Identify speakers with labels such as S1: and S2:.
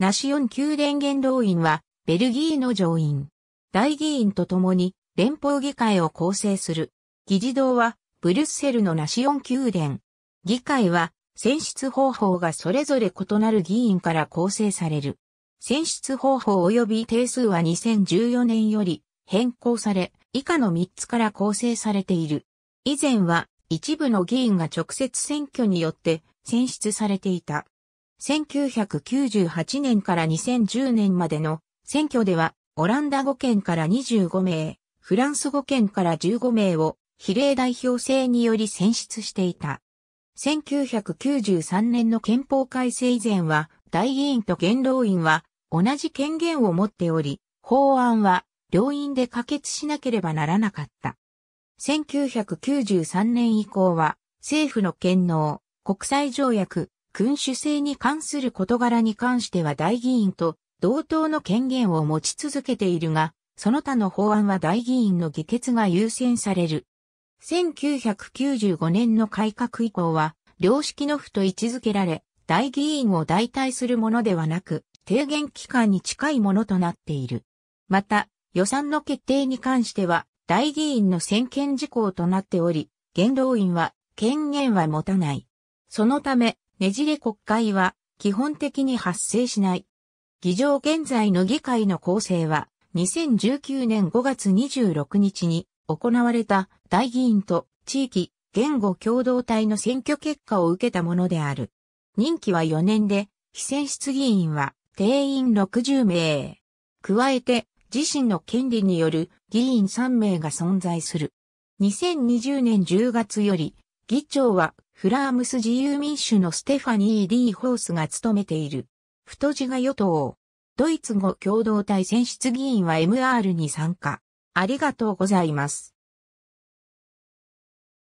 S1: ナシオン宮殿元老院は、ベルギーの上院。大議員と共に、連邦議会を構成する。議事堂は、ブリュッセルのナシオン宮殿。議会は、選出方法がそれぞれ異なる議員から構成される。選出方法及び定数は2014年より変更され、以下の3つから構成されている。以前は一部の議員が直接選挙によって選出されていた。1998年から2010年までの選挙では、オランダ5県から25名、フランス5県から15名を比例代表制により選出していた。1993年の憲法改正以前は、大議員と元老院は同じ権限を持っており、法案は両院で可決しなければならなかった。1993年以降は、政府の権能、国際条約、君主制に関する事柄に関しては大議員と同等の権限を持ち続けているが、その他の法案は大議員の議決が優先される。1995年の改革以降は、良識の府と位置づけられ、大議員を代替するものではなく、提言期間に近いものとなっている。また、予算の決定に関しては、大議員の専権事項となっており、元老院は、権限は持たない。そのため、ねじれ国会は基本的に発生しない。議場現在の議会の構成は2019年5月26日に行われた大議員と地域、言語共同体の選挙結果を受けたものである。任期は4年で、非選出議員は定員60名。加えて、自身の権利による議員3名が存在する。2020年10月より、議長はフラームス自由民主のステファニー・ディー・ホースが務めている。太字が与党。ドイツ語共同体選出議員は MR に参加。ありがとうございます。